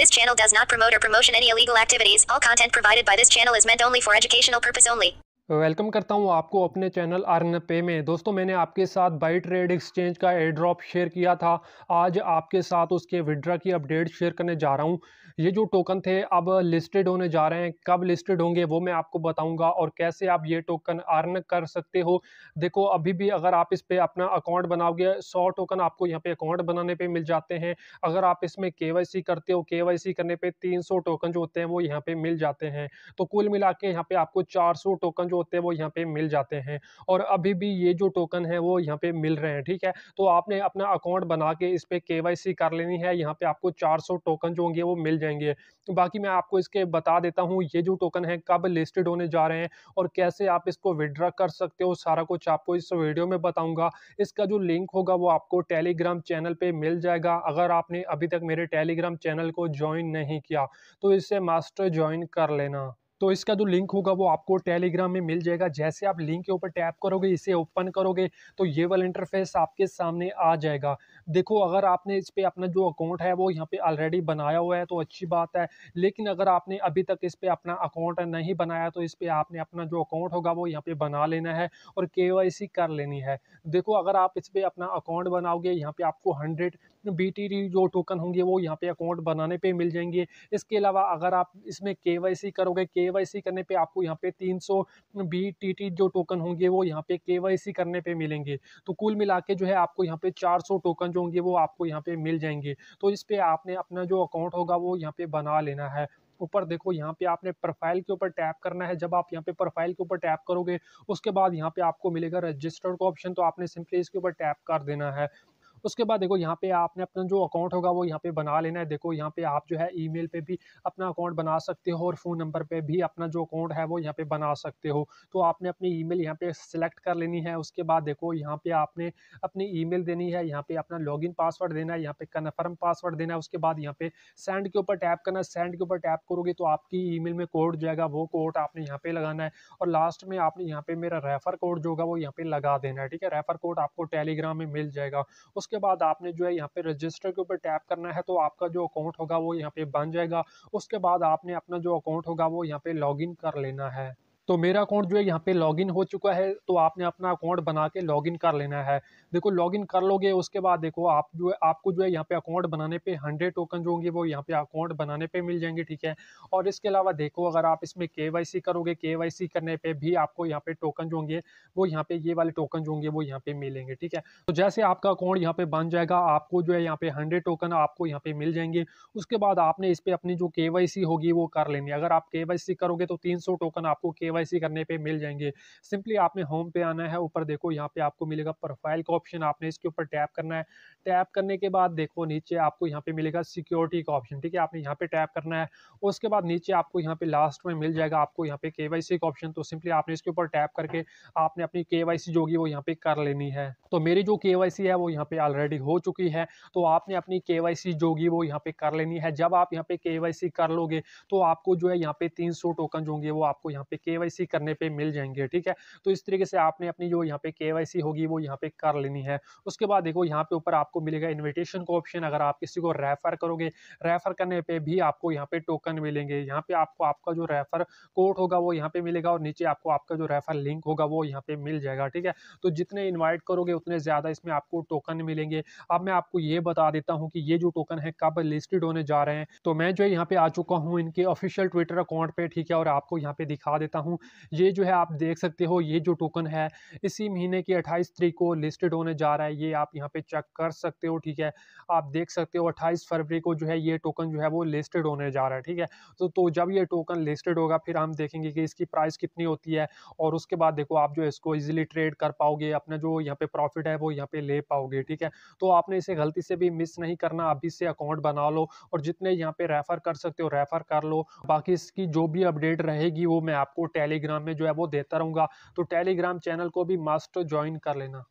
This channel does not promote or promotion any illegal activities. All content provided by this channel is meant only for educational purpose only. Welcome करता हूं आपको अपने channel earn पे में दोस्तों मैंने आपके साथ बाई ट्रेड एक्सचेंज का एयर ड्रॉप शेयर किया था आज आपके साथ उसके विड्रा की अपडेट शेयर करने जा रहा हूं ये जो टोकन थे अब लिस्टेड होने जा रहे हैं कब लिस्टेड होंगे वो मैं आपको बताऊंगा और कैसे आप ये टोकन अर्न कर सकते हो देखो अभी भी अगर आप इस पर अपना अकाउंट बनाओगे सौ टोकन आपको यहाँ पे अकाउंट बनाने पर मिल जाते हैं अगर आप इसमें के करते हो के करने पर तीन टोकन जो होते हैं वो यहाँ पर मिल जाते हैं तो कुल मिला के यहाँ पे आपको चार टोकन जो होते हैं वो यहाँ पे मिल जाते हैं और अभी भी ये जो टोकन है वो यहाँ पे मिल रहे हैं ठीक है तो आपने अपना अकाउंट बना के इस पर के कर लेनी है यहाँ पे आपको चार टोकन जो होंगे वो मिल जाएंगे बाकी मैं आपको इसके बता देता हूँ ये जो टोकन है कब लिस्टेड होने जा रहे हैं और कैसे आप इसको विड्रा कर सकते हो सारा कुछ आपको इस वीडियो में बताऊँगा इसका जो लिंक होगा वो आपको टेलीग्राम चैनल पर मिल जाएगा अगर आपने अभी तक मेरे टेलीग्राम चैनल को ज्वाइन नहीं किया तो इससे मास्टर ज्वाइन कर लेना तो इसका जो लिंक होगा वो आपको टेलीग्राम में मिल जाएगा जैसे आप लिंक के ऊपर टैप करोगे इसे ओपन करोगे तो ये वाला इंटरफेस आपके सामने आ जाएगा देखो अगर आपने इस पर अपना जो अकाउंट है वो यहाँ पे ऑलरेडी बनाया हुआ है तो अच्छी बात है लेकिन अगर आपने अभी तक इस पर अपना अकाउंट नहीं बनाया तो इस पर आपने अपना जो अकाउंट होगा वो यहाँ पर बना लेना है और के कर लेनी है देखो अगर आप इस पर अपना अकाउंट बनाओगे यहाँ पर आपको हंड्रेड बी जो टोकन होंगे वो यहाँ पे अकाउंट बनाने पर मिल जाएंगे इसके अलावा अगर आप इसमें के करोगे के केवाईसी करने पे आपको यहाँ पे तीन सौ बी जो टोकन होंगे वो यहाँ पे के करने पे मिलेंगे तो कुल मिला के जो है आपको यहाँ पे 400 टोकन जो होंगे वो आपको यहाँ पे मिल जाएंगे तो इस पर आपने अपना जो अकाउंट होगा वो यहाँ पे बना लेना है ऊपर देखो यहाँ पे आपने प्रोफाइल के ऊपर टैप करना है जब आप यहाँ पे प्रोफाइल के ऊपर टैप करोगे उसके बाद यहाँ पे आपको मिलेगा रजिस्टर का ऑप्शन तो आपने सिंपली इसके ऊपर टैप कर देना है उसके बाद देखो यहाँ पे आपने अपना जो अकाउंट होगा वो यहाँ पे बना लेना है देखो यहाँ पे आप जो है ईमेल पे भी अपना अकाउंट बना सकते हो और फ़ोन नंबर पे भी अपना जो अकाउंट है वो यहाँ पे बना सकते हो तो आपने अपनी ई मेल यहाँ पे सिलेक्ट कर लेनी है उसके बाद देखो यहाँ पे आपने अपनी मेल देनी है यहाँ पे अपना इन पासवर्ड देना है यहाँ पे कन्फर्म पासवर्ड देना है उसके बाद यहाँ पे सेंड के ऊपर टैप करना है सेंड के ऊपर टैप करोगे तो आपकी मेल में कोड जाएगा वो कोड आपने यहाँ पे लगाना है और लास्ट में आपने यहाँ पे मेरा रेफर कोड जो होगा वो यहाँ पे लगा देना है ठीक है रेफर कोड आपको टेलीग्राम में मिल जाएगा उस उसके बाद आपने जो है यहाँ पे रजिस्टर के ऊपर टैप करना है तो आपका जो अकाउंट होगा वो यहाँ पे बन जाएगा उसके बाद आपने अपना जो अकाउंट होगा वो यहाँ पे लॉग कर लेना है तो मेरा अकाउंट जो है यहाँ पे लॉगिन हो चुका है तो आपने अपना अकाउंट बना के लॉगिन कर लेना है देखो लॉगिन कर लोगे उसके बाद देखो आप जो है आपको जो है यहाँ पे अकाउंट बनाने पे हंड्रेड टोकन जो होंगे वो यहाँ पे अकाउंट बनाने पे मिल जाएंगे ठीक है और इसके अलावा देखो अगर आप इसमें के करोगे के करने पर भी आपको यहाँ पे टोकन जो होंगे वो यहाँ पे ये वाले टोकन जो होंगे वो यहाँ पे मिलेंगे ठीक है तो जैसे आपका अकाउंट यहाँ पे बन जाएगा आपको जो है यहाँ पे हंड्रेड टोकन आपको यहाँ पे मिल जाएंगे उसके बाद आपने इस पर अपनी जो के होगी वो कर लेनी है अगर आप के करोगे तो तीन टोकन आपको के केवाईसी करने पे मिल जाएंगे सिंपली आपने होम पे आना है ऊपर देखो यहाँ पे आपको मिलेगा प्रोफाइल का ऑप्शन आपने इसके ऊपर टैप करना है टैप करने के बाद देखो नीचे आपको यहाँ पे मिलेगा सिक्योरिटी का ऑप्शन ठीक है आपने यहाँ पे टैप करना है उसके बाद नीचे आपको यहाँ पे लास्ट में मिल जाएगा आपको यहाँ पे के का ऑप्शन तो सिंपली आपने इसके ऊपर टैप करके आपने अपनी के वाई जो होगी वो यहाँ पे कर लेनी है तो मेरी जो के है वो यहाँ पे ऑलरेडी हो चुकी है तो आपने अपनी के वाई जो होगी वो यहाँ पे कर लेनी है जब आप यहाँ पे के कर लोगे तो आपको जो है यहाँ पे तीन टोकन जो होंगे वो आपको यहाँ पे के करने पे मिल जाएंगे ठीक है तो इस तरीके से आपने अपनी जो यहाँ पे के होगी वो यहाँ पे कर लेनी है उसके बाद देखो यहाँ पे ऊपर आपको मिलेगा इन्विटेशन का ऑप्शन अगर आप किसी को रेफर करोगे रेफर करने पे भी आपको यहाँ पे टोकन मिलेंगे यहाँ पे आपको आपका जो रेफर कोड होगा वो यहाँ पे मिलेगा और नीचे आपको आपका जो रेफर लिंक होगा वो यहाँ पे मिल जाएगा ठीक है तो जितने इन्वाइट करोगे उतने ज़्यादा इसमें आपको टोकन मिलेंगे अब मैं आपको ये बता देता हूँ कि ये जो टोकन है कब लिस्टेड होने जा रहे हैं तो मैं जो यहाँ पे आ चुका हूँ इनके ऑफिशियल ट्विटर अकाउंट पे ठीक है और आपको यहाँ पे दिखा देता हूँ ये जो है आप देख सकते हो ये जो टोकन है इसी महीने की अट्ठाईस तरीक को लिस्टेड होने जा रहा है ये आप यहाँ पे चेक कर सकते हो ठीक है आप देख सकते हो अट्ठाईस फरवरी को जो है ये टोकन जो है वो लिस्टेड होने जा रहा है ठीक है तो, तो जब ये टोकन लिस्टेड होगा फिर हम देखेंगे कि इसकी प्राइस कितनी होती है और उसके बाद देखो आप जो इसको ईजिली ट्रेड कर पाओगे अपना जो यहाँ पे प्रॉफिट है वो यहाँ पे ले पाओगे ठीक है तो आपने इसे गलती से भी मिस नहीं करना अभी से अकाउंट बना लो और जितने यहाँ पे रेफर कर सकते हो रेफर कर लो बाकी इसकी जो भी अपडेट रहेगी वो मैं आपको टेलीग्राम में जो है वो देता रहूँगा तो टेलीग्राम चैनल को भी मस्ट ज्वाइन कर लेना